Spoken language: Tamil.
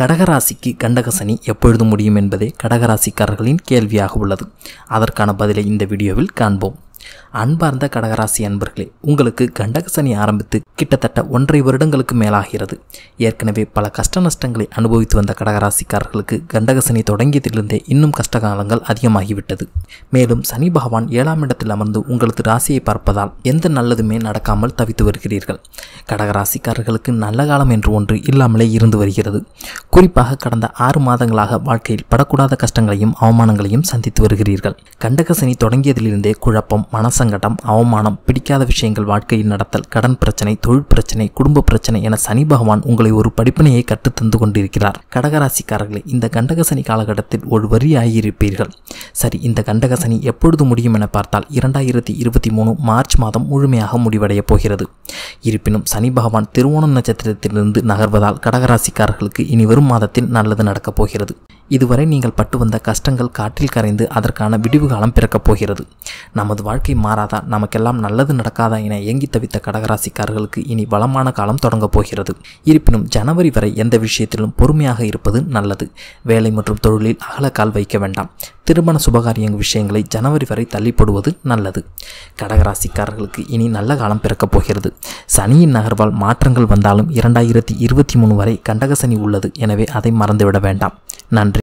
கடகராசிக்கு கண்டகசனி எப்பொழுது முடியும் என்பதே கடகராசிக்காரர்களின் கேள்வியாக உள்ளது அதற்கான பதிலை இந்த வீடியோவில் காண்போம் அன்பார்ந்த கடகராசி அன்பர்களே உங்களுக்கு கண்டகசனி ஆரம்பித்து கிட்டத்தட்ட ஒன்றரை வருடங்களுக்கு மேலாகிறது ஏற்கனவே பல கஷ்ட நஷ்டங்களை அனுபவித்து வந்த கடகராசிக்காரர்களுக்கு கண்டகசனி தொடங்கியதிலிருந்தே இன்னும் கஷ்ட காலங்கள் அதிகமாகிவிட்டது மேலும் சனி பகவான் ஏழாம் இடத்தில் அமர்ந்து உங்களது ராசியை பார்ப்பதால் எந்த நல்லதுமே நடக்காமல் தவித்து வருகிறீர்கள் கடகராசிக்காரர்களுக்கு நல்ல காலம் என்று ஒன்று இல்லாமலே இருந்து வருகிறது குறிப்பாக கடந்த ஆறு மாதங்களாக வாழ்க்கையில் படக்கூடாத கஷ்டங்களையும் அவமானங்களையும் சந்தித்து வருகிறீர்கள் கண்டகசனி தொடங்கியதிலிருந்தே குழப்பம் மன மனசங்கடம் அவமானம் பிடிக்காத விஷயங்கள் வாழ்க்கையில் நடத்தல் கடன் பிரச்சனை தொழில் பிரச்சனை குடும்ப பிரச்சனை என சனி பகவான் உங்களை ஒரு படிப்பினையை கற்றுத்தந்து கொண்டிருக்கிறார் கடகராசிக்காரர்களே இந்த கண்டகசனி காலகட்டத்தில் ஒரு வரி ஆகியிருப்பீர்கள் சரி இந்த கண்டகசனி எப்பொழுது முடியும் என பார்த்தால் இரண்டாயிரத்தி இருபத்தி மூணு மார்ச் மாதம் முழுமையாக முடிவடையப் போகிறது இருப்பினும் சனி பகவான் திருவோணம் நட்சத்திரத்திலிருந்து நகர்வதால் கடகராசிக்காரர்களுக்கு இனி வரும் மாதத்தில் நல்லது நடக்கப் போகிறது இதுவரை நீங்கள் பட்டு வந்த கஷ்டங்கள் காற்றில் கரைந்து அதற்கான விடிவு காலம் பிறக்கப் போகிறது நமது வாழ்க்கை மாறாதா நமக்கெல்லாம் நல்லது நடக்காதா என ஏங்கி தவித்த கடகராசிக்காரர்களுக்கு இனி வளமான காலம் தொடங்கப் போகிறது இருப்பினும் ஜனவரி வரை எந்த விஷயத்திலும் பொறுமையாக இருப்பது நல்லது வேலை மற்றும் தொழிலில் அகலக்கால் வைக்க வேண்டாம் திருமண சுபகாரிய விஷயங்களை ஜனவரி வரை தள்ளிப்படுவது நல்லது கடகராசிக்காரர்களுக்கு இனி நல்ல காலம் பிறக்கப் போகிறது சனியின் நகர்வால் மாற்றங்கள் வந்தாலும் இரண்டாயிரத்தி இருபத்தி மூணு வரை கண்டகசனி உள்ளது எனவே அதை மறந்துவிட வேண்டாம் நன்றி